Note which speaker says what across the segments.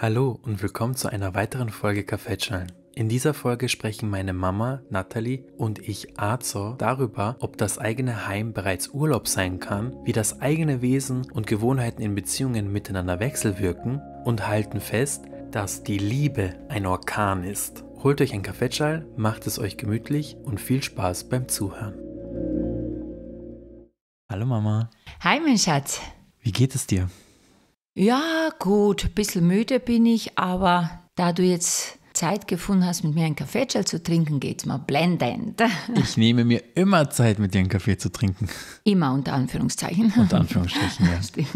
Speaker 1: Hallo und willkommen zu einer weiteren Folge Kaffeetschalen. In dieser Folge sprechen meine Mama, Natalie und ich, Arzo, darüber, ob das eigene Heim bereits Urlaub sein kann, wie das eigene Wesen und Gewohnheiten in Beziehungen miteinander wechselwirken und halten fest, dass die Liebe ein Orkan ist. Holt euch ein Kaffeetschal, macht es euch gemütlich und viel Spaß beim Zuhören. Hallo Mama. Hi mein Schatz. Wie geht es dir? Ja, gut,
Speaker 2: ein bisschen müde bin ich, aber da du jetzt Zeit gefunden hast, mit mir einen Kaffeeschal zu trinken, geht's mal blendend.
Speaker 1: Ich nehme mir immer Zeit, mit dir einen Kaffee zu trinken.
Speaker 2: Immer unter Anführungszeichen. Unter Anführungszeichen, ja.
Speaker 1: Stimmt.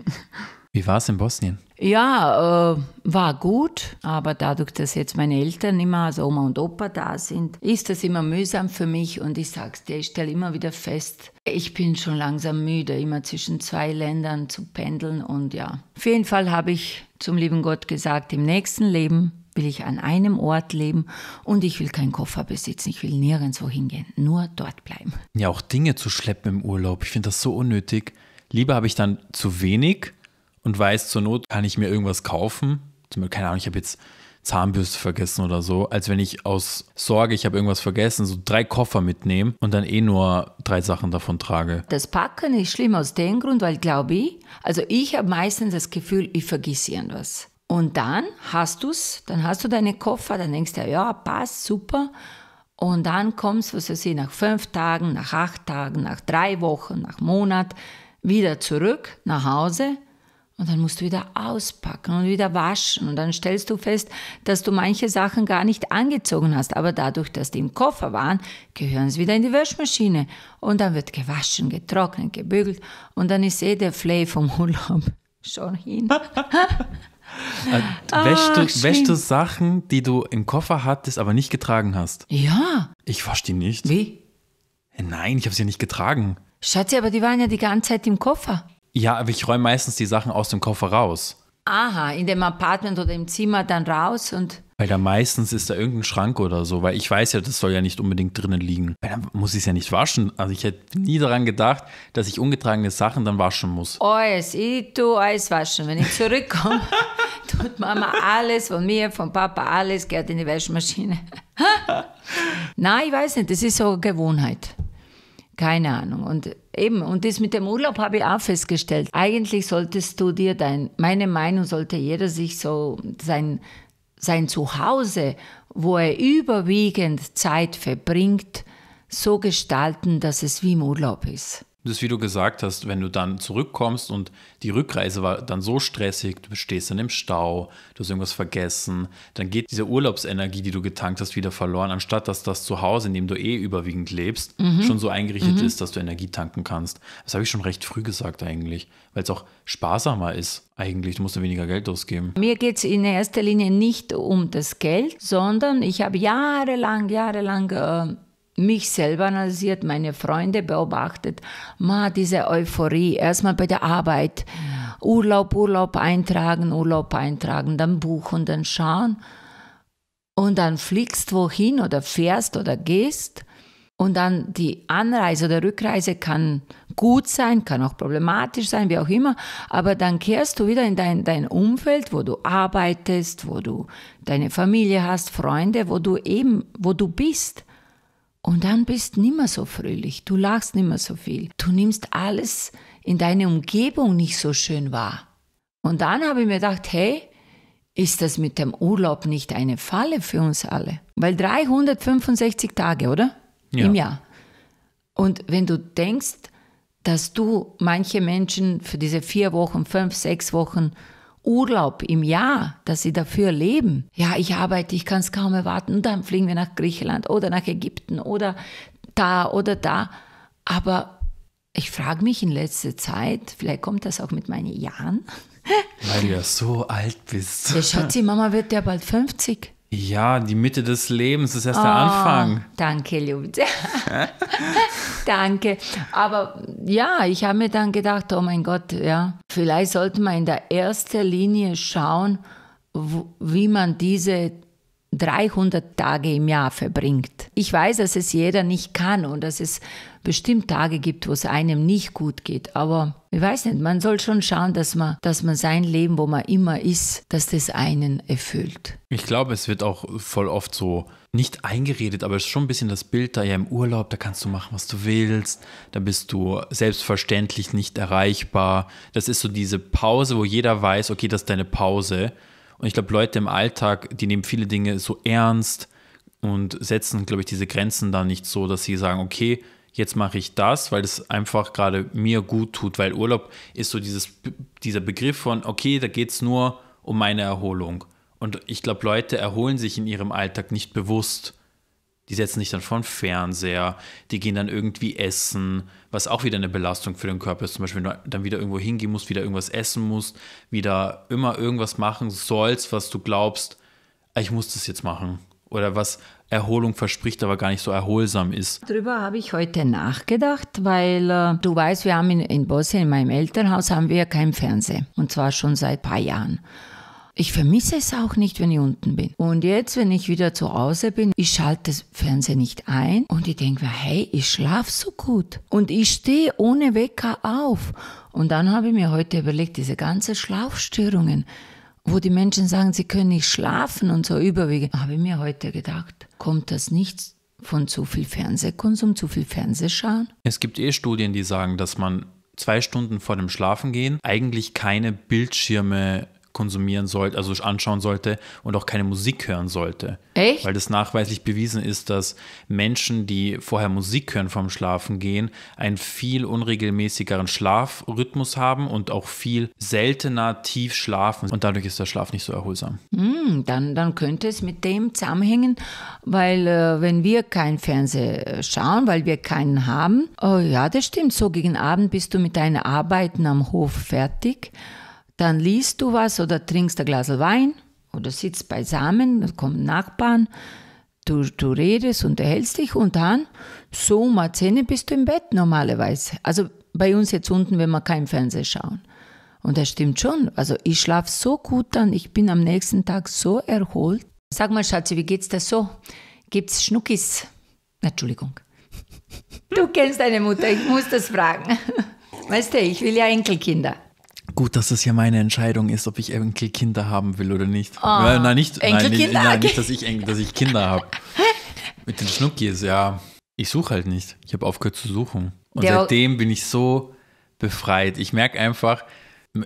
Speaker 1: Wie war es in Bosnien?
Speaker 2: Ja, äh, war gut, aber dadurch, dass jetzt meine Eltern immer, also Oma und Opa da sind, ist das immer mühsam für mich und ich sag's dir, ich stelle immer wieder fest, ich bin schon langsam müde, immer zwischen zwei Ländern zu pendeln und ja. Auf jeden Fall habe ich zum lieben Gott gesagt, im nächsten Leben will ich an einem Ort leben und ich will keinen Koffer besitzen, ich will nirgendwo hingehen, nur dort bleiben.
Speaker 1: Ja, auch Dinge zu schleppen im Urlaub, ich finde das so unnötig. Lieber habe ich dann zu wenig und weiß, zur Not kann ich mir irgendwas kaufen. Zum Beispiel, keine Ahnung, ich habe jetzt Zahnbürste vergessen oder so, als wenn ich aus Sorge, ich habe irgendwas vergessen, so drei Koffer mitnehme und dann eh nur drei Sachen davon trage.
Speaker 2: Das Packen ist schlimm aus dem Grund, weil glaube ich, also ich habe meistens das Gefühl, ich vergesse irgendwas. Und dann hast du es, dann hast du deine Koffer, dann denkst du, ja, passt, super. Und dann kommst, du, was weiß ich, nach fünf Tagen, nach acht Tagen, nach drei Wochen, nach Monat wieder zurück nach Hause und dann musst du wieder auspacken und wieder waschen. Und dann stellst du fest, dass du manche Sachen gar nicht angezogen hast. Aber dadurch, dass die im Koffer waren, gehören sie wieder in die Waschmaschine. Und dann wird gewaschen, getrocknet, gebügelt. Und dann ist eh der Flay vom Urlaub schon hin.
Speaker 1: Äh, wäschst, du, wäschst du Sachen, die du im Koffer hattest, aber nicht getragen hast? Ja. Ich wasch die nicht. Wie? Äh, nein, ich habe sie ja nicht getragen.
Speaker 2: Schatzi, aber die waren ja die ganze Zeit im Koffer.
Speaker 1: Ja, aber ich räume meistens die Sachen aus dem Koffer raus.
Speaker 2: Aha, in dem Apartment oder im Zimmer dann raus und.
Speaker 1: Weil da meistens ist da irgendein Schrank oder so, weil ich weiß ja, das soll ja nicht unbedingt drinnen liegen. Weil dann muss ich es ja nicht waschen. Also ich hätte nie daran gedacht, dass ich ungetragene Sachen dann waschen muss.
Speaker 2: Alles, ich tue alles waschen. Wenn ich zurückkomme, tut Mama alles von mir, von Papa, alles gehört in die Waschmaschine. Nein, ich weiß nicht, das ist so eine Gewohnheit. Keine Ahnung. Und eben, und das mit dem Urlaub habe ich auch festgestellt. Eigentlich solltest du dir dein, meine Meinung sollte jeder sich so sein, sein Zuhause, wo er überwiegend Zeit verbringt, so gestalten, dass es wie im Urlaub ist.
Speaker 1: Das ist, wie du gesagt hast, wenn du dann zurückkommst und die Rückreise war dann so stressig, du stehst dann im Stau, du hast irgendwas vergessen, dann geht diese Urlaubsenergie, die du getankt hast, wieder verloren, anstatt dass das Zuhause, in dem du eh überwiegend lebst, mhm. schon so eingerichtet mhm. ist, dass du Energie tanken kannst. Das habe ich schon recht früh gesagt eigentlich, weil es auch sparsamer ist eigentlich, du musst ja weniger Geld ausgeben. Mir
Speaker 2: geht es in erster Linie nicht um das Geld, sondern ich habe jahrelang, jahrelang... Äh mich selber analysiert, meine Freunde beobachtet, ma, diese Euphorie, erstmal bei der Arbeit, Urlaub, Urlaub eintragen, Urlaub eintragen, dann buchen, dann schauen und dann fliegst wohin oder fährst oder gehst und dann die Anreise oder Rückreise kann gut sein, kann auch problematisch sein, wie auch immer, aber dann kehrst du wieder in dein, dein Umfeld, wo du arbeitest, wo du deine Familie hast, Freunde, wo du eben, wo du bist. Und dann bist du nimmer so fröhlich, du lachst nimmer so viel, du nimmst alles in deiner Umgebung nicht so schön wahr. Und dann habe ich mir gedacht, hey, ist das mit dem Urlaub nicht eine Falle für uns alle? Weil 365 Tage, oder? Ja. Im Jahr. Und wenn du denkst, dass du manche Menschen für diese vier Wochen, fünf, sechs Wochen Urlaub im Jahr, dass sie dafür leben. Ja, ich arbeite, ich kann es kaum erwarten. Und dann fliegen wir nach Griechenland oder nach Ägypten oder da oder da. Aber ich frage mich in letzter Zeit, vielleicht kommt das auch mit meinen Jahren.
Speaker 1: Weil du ja so alt bist. Ja, Schatzi,
Speaker 2: Mama wird ja bald 50.
Speaker 1: Ja, die Mitte des Lebens ist erst oh, der ah, Anfang.
Speaker 2: Danke, Liebe. danke. Aber ja, ich habe mir dann gedacht, oh mein Gott, ja, vielleicht sollte man in der ersten Linie schauen, wie man diese 300 Tage im Jahr verbringt. Ich weiß, dass es jeder nicht kann und dass es bestimmt Tage gibt, wo es einem nicht gut geht. Aber ich weiß nicht, man soll schon schauen, dass man, dass man sein Leben, wo man immer ist, dass das einen erfüllt.
Speaker 1: Ich glaube, es wird auch voll oft so nicht eingeredet, aber es ist schon ein bisschen das Bild da ja im Urlaub, da kannst du machen, was du willst, da bist du selbstverständlich nicht erreichbar. Das ist so diese Pause, wo jeder weiß, okay, das ist deine Pause. Und ich glaube, Leute im Alltag, die nehmen viele Dinge so ernst und setzen, glaube ich, diese Grenzen da nicht so, dass sie sagen, okay, jetzt mache ich das, weil das einfach gerade mir gut tut, weil Urlaub ist so dieses, dieser Begriff von, okay, da geht es nur um meine Erholung. Und ich glaube, Leute erholen sich in ihrem Alltag nicht bewusst. Die setzen sich dann von Fernseher, die gehen dann irgendwie essen, was auch wieder eine Belastung für den Körper ist. Zum Beispiel, wenn du dann wieder irgendwo hingehen musst, wieder irgendwas essen musst, wieder immer irgendwas machen sollst, was du glaubst, ah, ich muss das jetzt machen. Oder was Erholung verspricht, aber gar nicht so erholsam ist.
Speaker 2: Darüber habe ich heute nachgedacht, weil äh, du weißt, wir haben in, in Bosnien, in meinem Elternhaus, haben wir kein Fernseher. Und zwar schon seit ein paar Jahren. Ich vermisse es auch nicht, wenn ich unten bin. Und jetzt, wenn ich wieder zu Hause bin, ich schalte das Fernsehen nicht ein und ich denke mir, hey, ich schlafe so gut. Und ich stehe ohne Wecker auf. Und dann habe ich mir heute überlegt, diese ganzen Schlafstörungen, wo die Menschen sagen, sie können nicht schlafen und so überwiegend, Habe ich mir heute gedacht, kommt das nicht von zu viel Fernsehkonsum, zu viel Fernsehschauen?
Speaker 1: Es gibt eh Studien, die sagen, dass man zwei Stunden vor dem Schlafengehen eigentlich keine Bildschirme konsumieren sollte, also anschauen sollte und auch keine Musik hören sollte. Echt? Weil das nachweislich bewiesen ist, dass Menschen, die vorher Musik hören vom Schlafen gehen, einen viel unregelmäßigeren Schlafrhythmus haben und auch viel seltener tief schlafen. Und dadurch ist der Schlaf nicht so erholsam.
Speaker 2: Mm, dann, dann könnte es mit dem zusammenhängen, weil äh, wenn wir keinen Fernseher äh, schauen, weil wir keinen haben, oh ja, das stimmt. So gegen Abend bist du mit deinen Arbeiten am Hof fertig dann liest du was oder trinkst ein Glas Wein oder sitzt beisammen, dann kommen Nachbarn, du, du redest, unterhältst dich und dann so um 10 bist du im Bett normalerweise. Also bei uns jetzt unten, wenn wir keinen Fernseher schauen. Und das stimmt schon. Also ich schlafe so gut dann, ich bin am nächsten Tag so erholt. Sag mal, Schatzi, wie geht's dir so? Gibt's Schnuckis? Entschuldigung. Du kennst deine Mutter, ich muss das fragen. Weißt du, ich will ja Enkelkinder.
Speaker 1: Gut, dass das ja meine Entscheidung ist, ob ich Enkelkinder haben will oder nicht. Oh, ja, nein, nicht, Enkelkinder? Nein, nein, nicht, dass ich, dass ich Kinder habe. Mit den Schnuckis, ja. Ich suche halt nicht. Ich habe aufgehört zu suchen. Und Der seitdem bin ich so befreit. Ich merke einfach,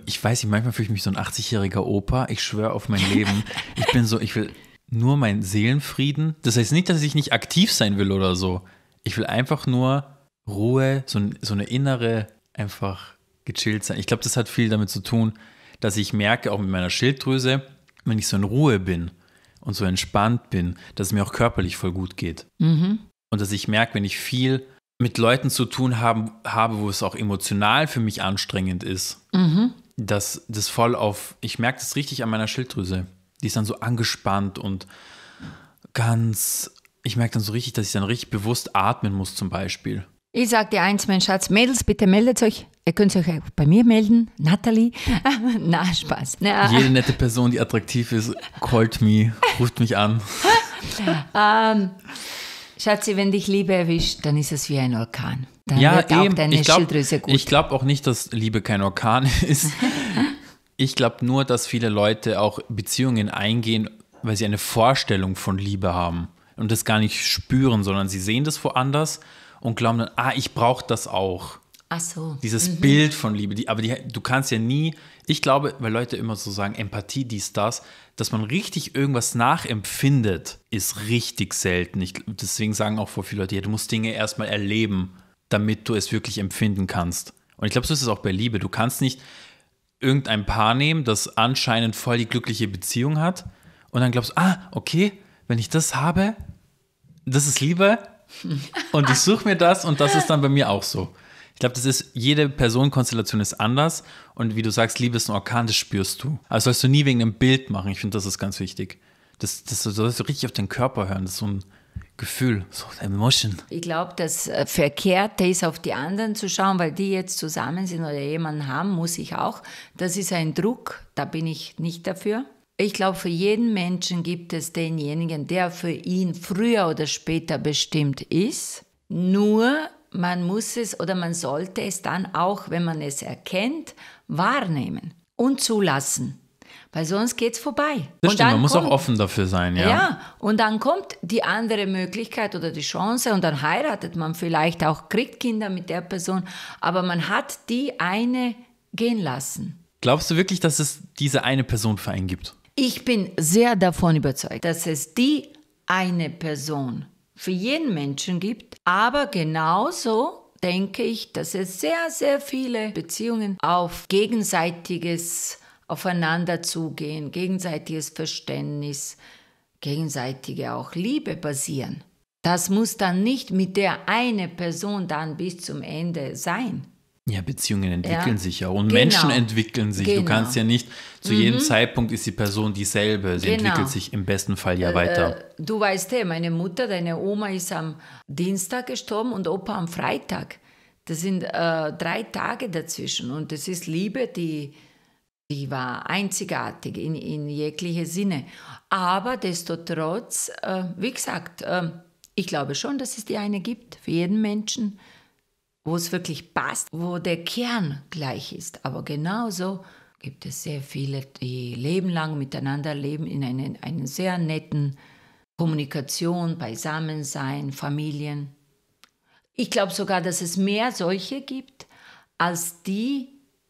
Speaker 1: ich weiß nicht, manchmal fühle ich mich so ein 80-jähriger Opa. Ich schwöre auf mein Leben. Ich bin so, ich will nur meinen Seelenfrieden. Das heißt nicht, dass ich nicht aktiv sein will oder so. Ich will einfach nur Ruhe, so, so eine innere, einfach gechillt sein. Ich glaube, das hat viel damit zu tun, dass ich merke, auch mit meiner Schilddrüse, wenn ich so in Ruhe bin und so entspannt bin, dass es mir auch körperlich voll gut geht. Mhm. Und dass ich merke, wenn ich viel mit Leuten zu tun haben, habe, wo es auch emotional für mich anstrengend ist, mhm. dass das voll auf, ich merke das richtig an meiner Schilddrüse. Die ist dann so angespannt und ganz, ich merke dann so richtig, dass ich dann richtig bewusst atmen muss zum Beispiel.
Speaker 2: Ich sage dir eins, mein Schatz, Mädels, bitte meldet euch. Ihr könnt euch bei mir melden, Natalie. Na, Spaß. Na. Jede
Speaker 1: nette Person, die attraktiv ist, callt me, ruft mich an.
Speaker 2: ähm, Schatzi, wenn dich Liebe erwischt, dann ist es wie ein Orkan. Dann ja, wird eben. deine ich glaub,
Speaker 1: Schilddrüse gut. Ich glaube auch nicht, dass Liebe kein Orkan ist. ich glaube nur, dass viele Leute auch Beziehungen eingehen, weil sie eine Vorstellung von Liebe haben und das gar nicht spüren, sondern sie sehen das woanders und glauben dann, ah, ich brauche das auch.
Speaker 2: Ach so. Dieses mhm. Bild
Speaker 1: von Liebe. Die, aber die, du kannst ja nie, ich glaube, weil Leute immer so sagen, Empathie, dies, das, dass man richtig irgendwas nachempfindet, ist richtig selten. Ich, deswegen sagen auch vor viele Leute, ja, du musst Dinge erstmal erleben, damit du es wirklich empfinden kannst. Und ich glaube, so ist es auch bei Liebe. Du kannst nicht irgendein Paar nehmen, das anscheinend voll die glückliche Beziehung hat und dann glaubst, ah, okay, wenn ich das habe, das ist Liebe, und ich suche mir das und das ist dann bei mir auch so. Ich glaube, das ist, jede Personenkonstellation ist anders. Und wie du sagst, Liebe ist ein Orkan, das spürst du. Also sollst du nie wegen einem Bild machen. Ich finde, das ist ganz wichtig. Das, das sollst du richtig auf den Körper hören. Das ist so ein Gefühl, so eine Emotion.
Speaker 2: Ich glaube, das äh, Verkehrte ist, auf die anderen zu schauen, weil die jetzt zusammen sind oder jemanden haben, muss ich auch. Das ist ein Druck, da bin ich nicht dafür ich glaube, für jeden Menschen gibt es denjenigen, der für ihn früher oder später bestimmt ist. Nur man muss es oder man sollte es dann auch, wenn man es erkennt, wahrnehmen und zulassen. Weil sonst geht es vorbei. Das und stimmt, man muss kommt, auch offen
Speaker 1: dafür sein, ja. Ja,
Speaker 2: und dann kommt die andere Möglichkeit oder die Chance und dann heiratet man vielleicht auch, kriegt Kinder mit der Person, aber man hat die eine gehen lassen.
Speaker 1: Glaubst du wirklich, dass es diese eine Person für einen gibt?
Speaker 2: Ich bin sehr davon überzeugt, dass es die eine Person für jeden Menschen gibt, aber genauso denke ich, dass es sehr, sehr viele Beziehungen auf gegenseitiges Aufeinanderzugehen, gegenseitiges Verständnis, gegenseitige auch Liebe basieren. Das muss dann nicht mit der eine Person dann bis zum Ende sein.
Speaker 1: Ja, Beziehungen entwickeln ja. sich ja und genau. Menschen entwickeln sich. Genau. Du kannst ja nicht, zu mhm. jedem Zeitpunkt ist die Person dieselbe. Sie genau. entwickelt sich im besten Fall ja weiter. Äh,
Speaker 2: du weißt ja, meine Mutter, deine Oma ist am Dienstag gestorben und Opa am Freitag. Das sind äh, drei Tage dazwischen und das ist Liebe, die, die war einzigartig in, in jegliche Sinne. Aber desto trotz, äh, wie gesagt, ähm, ich glaube schon, dass es die eine gibt für jeden Menschen wo es wirklich passt, wo der Kern gleich ist. Aber genauso gibt es sehr viele, die lebenlang miteinander leben, in einer einen sehr netten Kommunikation, Beisammensein, Familien. Ich glaube sogar, dass es mehr solche gibt, als die,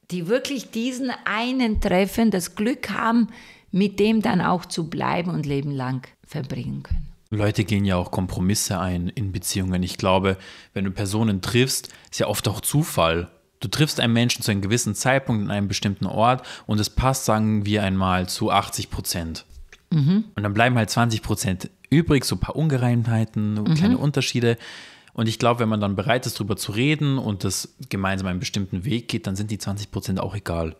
Speaker 2: die wirklich diesen einen treffen, das Glück haben, mit dem dann auch zu bleiben und lebenlang verbringen können.
Speaker 1: Leute gehen ja auch Kompromisse ein in Beziehungen. Ich glaube, wenn du Personen triffst, ist ja oft auch Zufall. Du triffst einen Menschen zu einem gewissen Zeitpunkt in einem bestimmten Ort und es passt, sagen wir einmal, zu 80 Prozent. Mhm. Und dann bleiben halt 20 Prozent übrig, so ein paar Ungereimtheiten, mhm. kleine Unterschiede. Und ich glaube, wenn man dann bereit ist, darüber zu reden und das gemeinsam einen bestimmten Weg geht, dann sind die 20 Prozent auch egal.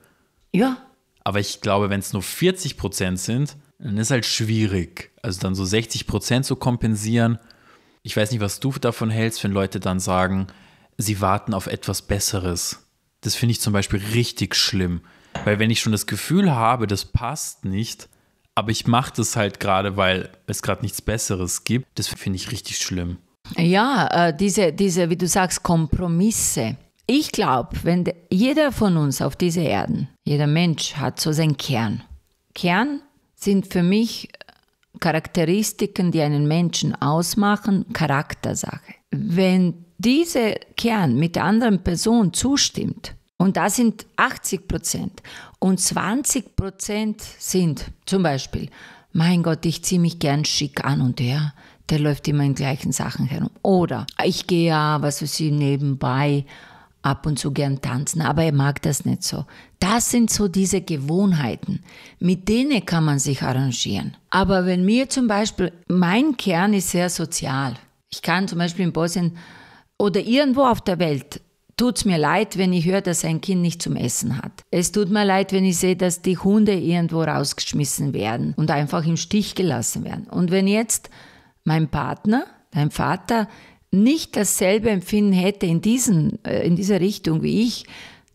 Speaker 1: Ja. Aber ich glaube, wenn es nur 40 Prozent sind, dann ist halt schwierig. Also dann so 60 Prozent zu kompensieren. Ich weiß nicht, was du davon hältst, wenn Leute dann sagen, sie warten auf etwas Besseres. Das finde ich zum Beispiel richtig schlimm. Weil wenn ich schon das Gefühl habe, das passt nicht, aber ich mache das halt gerade, weil es gerade nichts Besseres gibt, das finde ich richtig schlimm.
Speaker 2: Ja, äh, diese, diese, wie du sagst, Kompromisse. Ich glaube, wenn jeder von uns auf dieser Erde, jeder Mensch hat so seinen Kern. Kern sind für mich Charakteristiken, die einen Menschen ausmachen, Charaktersache. Wenn diese Kern mit der anderen Person zustimmt, und da sind 80 Prozent und 20 Prozent sind zum Beispiel, mein Gott, ich ziehe mich gern schick an und her, der läuft immer in gleichen Sachen herum. Oder ich gehe ja, was weiß ich, nebenbei ab und zu gern tanzen, aber er mag das nicht so. Das sind so diese Gewohnheiten. Mit denen kann man sich arrangieren. Aber wenn mir zum Beispiel, mein Kern ist sehr sozial. Ich kann zum Beispiel in Bosnien oder irgendwo auf der Welt tut es mir leid, wenn ich höre, dass ein Kind nicht zum Essen hat. Es tut mir leid, wenn ich sehe, dass die Hunde irgendwo rausgeschmissen werden und einfach im Stich gelassen werden. Und wenn jetzt mein Partner, dein Vater, nicht dasselbe Empfinden hätte in, diesen, äh, in dieser Richtung wie ich,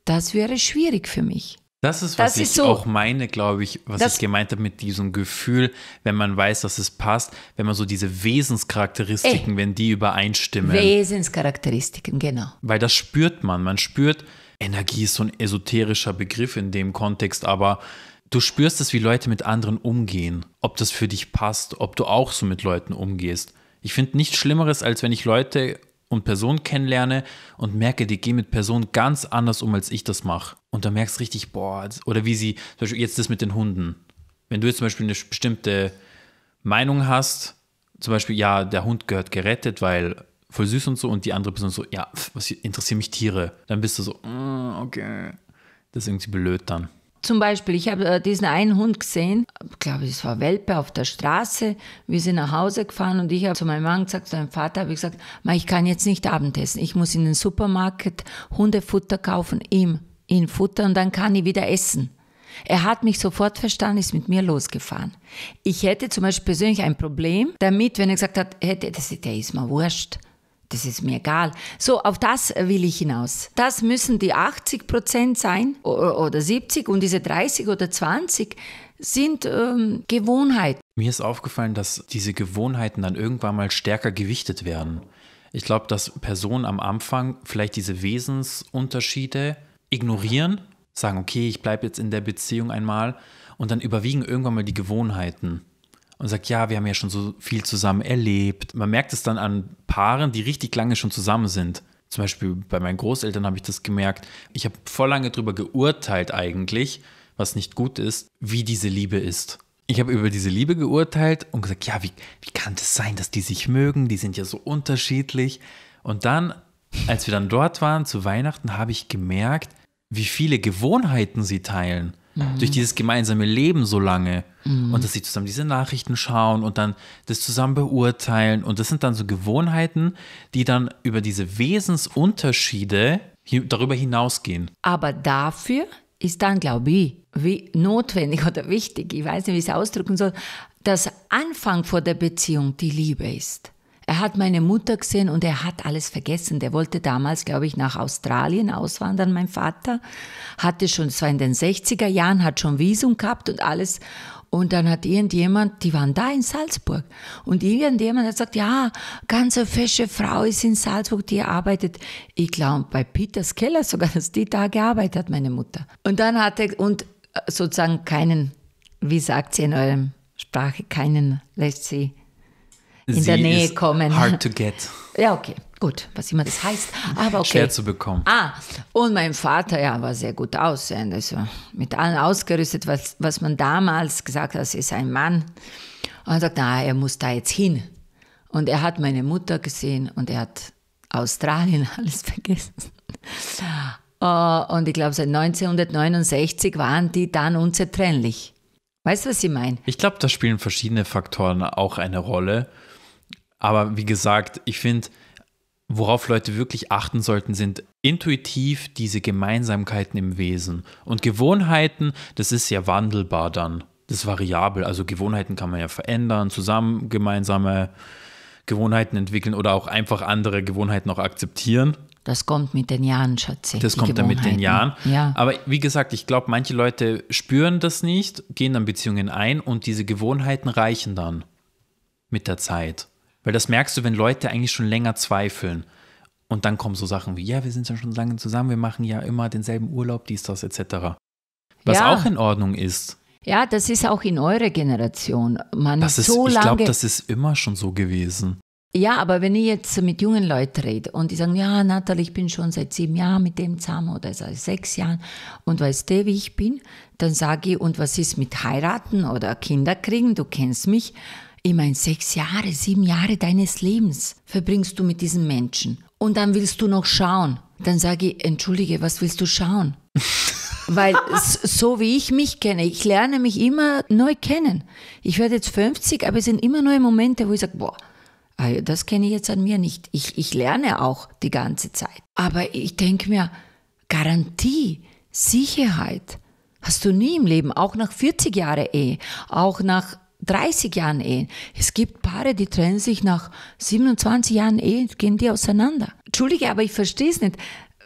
Speaker 2: das wäre schwierig für mich.
Speaker 1: Das ist, was das ich ist so, auch meine, glaube ich, was das, ich gemeint habe mit diesem Gefühl, wenn man weiß, dass es passt, wenn man so diese Wesenscharakteristiken, ey, wenn die übereinstimmen.
Speaker 2: Wesenscharakteristiken, genau.
Speaker 1: Weil das spürt man. Man spürt, Energie ist so ein esoterischer Begriff in dem Kontext, aber du spürst es, wie Leute mit anderen umgehen. Ob das für dich passt, ob du auch so mit Leuten umgehst. Ich finde nichts Schlimmeres, als wenn ich Leute und Personen kennenlerne und merke, die gehen mit Personen ganz anders um, als ich das mache. Und da merkst du richtig, boah, oder wie sie, zum Beispiel jetzt das mit den Hunden. Wenn du jetzt zum Beispiel eine bestimmte Meinung hast, zum Beispiel, ja, der Hund gehört gerettet, weil voll süß und so, und die andere Person so, ja, was interessieren mich Tiere? Dann bist du so, mm, okay. Das ist irgendwie blöd dann.
Speaker 2: Zum Beispiel, ich habe äh, diesen einen Hund gesehen, glaube ich es war Welpe auf der Straße. Wir sind nach Hause gefahren und ich habe zu meinem Mann gesagt, zu meinem Vater habe ich gesagt, ich kann jetzt nicht Abendessen. Ich muss in den Supermarkt Hundefutter kaufen, ihm, in Futter und dann kann ich wieder essen. Er hat mich sofort verstanden, ist mit mir losgefahren. Ich hätte zum Beispiel persönlich ein Problem damit, wenn er gesagt hat, hätte, der ist mir wurscht das ist mir egal. So, auf das will ich hinaus. Das müssen die 80 Prozent sein oder 70 und diese 30 oder 20 sind ähm, Gewohnheiten.
Speaker 1: Mir ist aufgefallen, dass diese Gewohnheiten dann irgendwann mal stärker gewichtet werden. Ich glaube, dass Personen am Anfang vielleicht diese Wesensunterschiede ignorieren, sagen, okay, ich bleibe jetzt in der Beziehung einmal und dann überwiegen irgendwann mal die Gewohnheiten und sagt, ja, wir haben ja schon so viel zusammen erlebt. Man merkt es dann an Paaren, die richtig lange schon zusammen sind. Zum Beispiel bei meinen Großeltern habe ich das gemerkt. Ich habe voll lange darüber geurteilt eigentlich, was nicht gut ist, wie diese Liebe ist. Ich habe über diese Liebe geurteilt und gesagt, ja, wie, wie kann das sein, dass die sich mögen? Die sind ja so unterschiedlich. Und dann, als wir dann dort waren zu Weihnachten, habe ich gemerkt, wie viele Gewohnheiten sie teilen. Mhm. Durch dieses gemeinsame Leben so lange. Mhm. Und dass sie zusammen diese Nachrichten schauen und dann das zusammen beurteilen. Und das sind dann so Gewohnheiten, die dann über diese Wesensunterschiede hier, darüber hinausgehen. Aber
Speaker 2: dafür ist dann, glaube ich, wie notwendig oder wichtig, ich weiß nicht, wie ich es ausdrücken soll, dass Anfang vor der Beziehung die Liebe ist hat meine Mutter gesehen und er hat alles vergessen. Der wollte damals, glaube ich, nach Australien auswandern, mein Vater. Hatte schon, zwar in den 60er Jahren, hat schon Visum gehabt und alles. Und dann hat irgendjemand, die waren da in Salzburg, und irgendjemand hat gesagt, ja, ganz eine fesche Frau ist in Salzburg, die arbeitet, ich glaube, bei Peters Keller sogar, dass die da gearbeitet hat, meine Mutter. Und dann hat er, und äh, sozusagen keinen, wie sagt sie in eurem Sprache, keinen lässt sie
Speaker 1: in der Nähe ist kommen. Hard to get.
Speaker 2: Ja, okay, gut, was immer das heißt. Aber okay. Schwer zu bekommen. Ah, und mein Vater, ja, war sehr gut aussehen. also mit allem ausgerüstet, was, was man damals gesagt hat, ist ein Mann. Und er sagt, na, er muss da jetzt hin. Und er hat meine Mutter gesehen und er hat Australien alles vergessen. Äh, und ich glaube, seit 1969 waren die dann unzertrennlich. Weißt du, was ich meine?
Speaker 1: Ich glaube, da spielen verschiedene Faktoren auch eine Rolle. Aber wie gesagt, ich finde, worauf Leute wirklich achten sollten, sind intuitiv diese Gemeinsamkeiten im Wesen. Und Gewohnheiten, das ist ja wandelbar dann. Das ist variabel. Also Gewohnheiten kann man ja verändern, zusammen gemeinsame Gewohnheiten entwickeln oder auch einfach andere Gewohnheiten auch akzeptieren.
Speaker 2: Das kommt mit den Jahren, Schatzi. Das kommt dann mit den Jahren. Ja.
Speaker 1: Aber wie gesagt, ich glaube, manche Leute spüren das nicht, gehen dann Beziehungen ein und diese Gewohnheiten reichen dann mit der Zeit. Weil das merkst du, wenn Leute eigentlich schon länger zweifeln. Und dann kommen so Sachen wie, ja, wir sind ja schon lange zusammen, wir machen ja immer denselben Urlaub, dies, das, etc. Was ja. auch in Ordnung ist.
Speaker 2: Ja, das ist auch in eurer
Speaker 1: Generation. Man das ist, so Ich glaube, das ist immer schon so gewesen.
Speaker 2: Ja, aber wenn ich jetzt mit jungen Leuten rede und die sagen, ja, Natalie, ich bin schon seit sieben Jahren mit dem zusammen oder seit sechs Jahren und weißt du, wie ich bin, dann sage ich, und was ist mit heiraten oder Kinder kriegen? Du kennst mich. Ich meine, sechs Jahre, sieben Jahre deines Lebens verbringst du mit diesem Menschen. Und dann willst du noch schauen. Dann sage ich, entschuldige, was willst du schauen? Weil so wie ich mich kenne, ich lerne mich immer neu kennen. Ich werde jetzt 50, aber es sind immer neue Momente, wo ich sage, boah, ah das kenne ich jetzt an mir nicht. Ich, ich lerne auch die ganze Zeit. Aber ich denke mir, Garantie, Sicherheit hast du nie im Leben, auch nach 40 Jahren Ehe, auch nach 30 Jahren Ehen. Es gibt Paare, die trennen sich nach 27 Jahren Ehen, gehen die auseinander. Entschuldige, aber ich verstehe es nicht.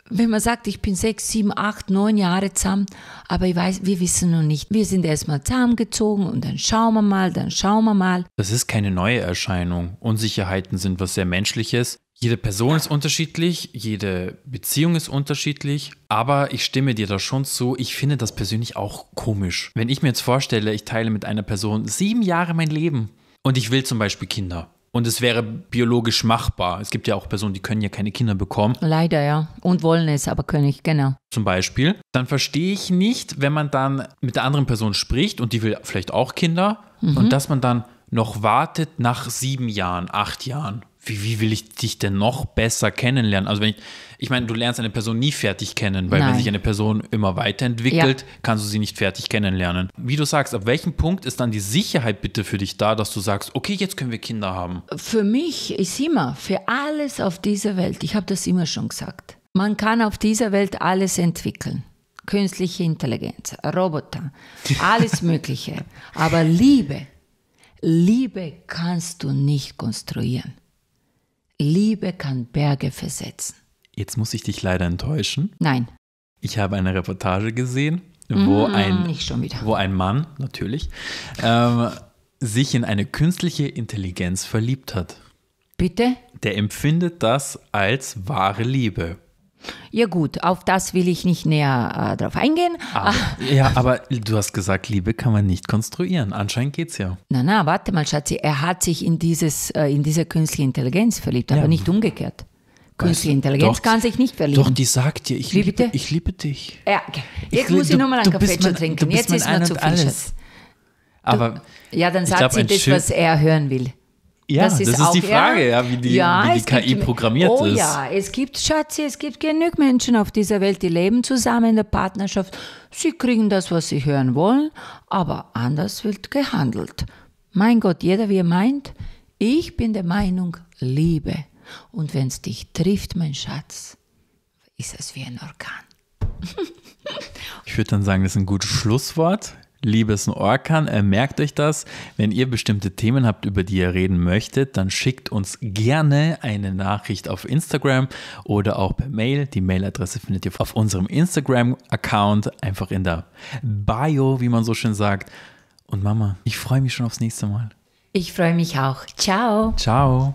Speaker 2: Wenn man sagt, ich bin sechs, sieben, acht, neun Jahre zusammen, aber ich weiß, wir wissen noch nicht. Wir sind erstmal zusammengezogen und dann schauen wir mal, dann schauen wir mal.
Speaker 1: Das ist keine neue Erscheinung. Unsicherheiten sind was sehr Menschliches jede Person ist unterschiedlich, jede Beziehung ist unterschiedlich, aber ich stimme dir da schon zu, ich finde das persönlich auch komisch. Wenn ich mir jetzt vorstelle, ich teile mit einer Person sieben Jahre mein Leben und ich will zum Beispiel Kinder. Und es wäre biologisch machbar. Es gibt ja auch Personen, die können ja keine Kinder bekommen.
Speaker 2: Leider, ja. Und wollen es, aber können nicht, genau.
Speaker 1: Zum Beispiel. Dann verstehe ich nicht, wenn man dann mit der anderen Person spricht und die will vielleicht auch Kinder mhm. und dass man dann noch wartet nach sieben Jahren, acht Jahren wie, wie will ich dich denn noch besser kennenlernen? Also wenn ich, ich meine, du lernst eine Person nie fertig kennen, weil Nein. wenn sich eine Person immer weiterentwickelt, ja. kannst du sie nicht fertig kennenlernen. Wie du sagst, ab welchem Punkt ist dann die Sicherheit bitte für dich da, dass du sagst, okay, jetzt können wir Kinder haben?
Speaker 2: Für mich ist immer, für alles auf dieser Welt, ich habe das immer schon gesagt, man kann auf dieser Welt alles entwickeln. Künstliche Intelligenz, Roboter, alles Mögliche. Aber Liebe, Liebe kannst du nicht konstruieren. Liebe kann Berge versetzen.
Speaker 1: Jetzt muss ich dich leider enttäuschen. Nein. Ich habe eine Reportage gesehen, wo, mm, ein, wo ein Mann, natürlich, ähm, sich in eine künstliche Intelligenz verliebt hat. Bitte? Der empfindet das als wahre Liebe.
Speaker 2: Ja gut, auf das will ich nicht näher äh, drauf eingehen. Aber, ah,
Speaker 1: ja, aber du hast gesagt, Liebe kann man nicht konstruieren. Anscheinend geht's ja.
Speaker 2: Na na, warte mal, Schatzi, er hat sich in dieses äh, in diese künstliche Intelligenz verliebt, aber ja. nicht umgekehrt.
Speaker 1: Künstliche Intelligenz doch, kann
Speaker 2: sich nicht verlieben. Doch,
Speaker 1: die sagt dir, ich liebe, liebe, ich liebe dich. Ja, okay. Jetzt ich, muss ich nochmal einen Kaffee trinken. Jetzt ist mir zu viel, Aber du, ja, dann sagt sie das, was er hören will. Ja, das ist, das ist die Frage, ja, wie die, ja, wie die KI gibt, programmiert oh, ist. ja,
Speaker 2: es gibt Schatzi, es gibt genug Menschen auf dieser Welt, die leben zusammen in der Partnerschaft. Sie kriegen das, was sie hören wollen, aber anders wird gehandelt. Mein Gott, jeder wie er meint. Ich bin der Meinung, Liebe. Und wenn es dich trifft, mein Schatz, ist es wie ein Orkan.
Speaker 1: ich würde dann sagen, das ist ein gutes Schlusswort liebes Orkan, äh, merkt euch das. Wenn ihr bestimmte Themen habt, über die ihr reden möchtet, dann schickt uns gerne eine Nachricht auf Instagram oder auch per Mail. Die Mailadresse findet ihr auf unserem Instagram-Account, einfach in der Bio, wie man so schön sagt. Und Mama, ich freue mich schon aufs nächste Mal.
Speaker 2: Ich freue mich auch. Ciao.
Speaker 1: Ciao.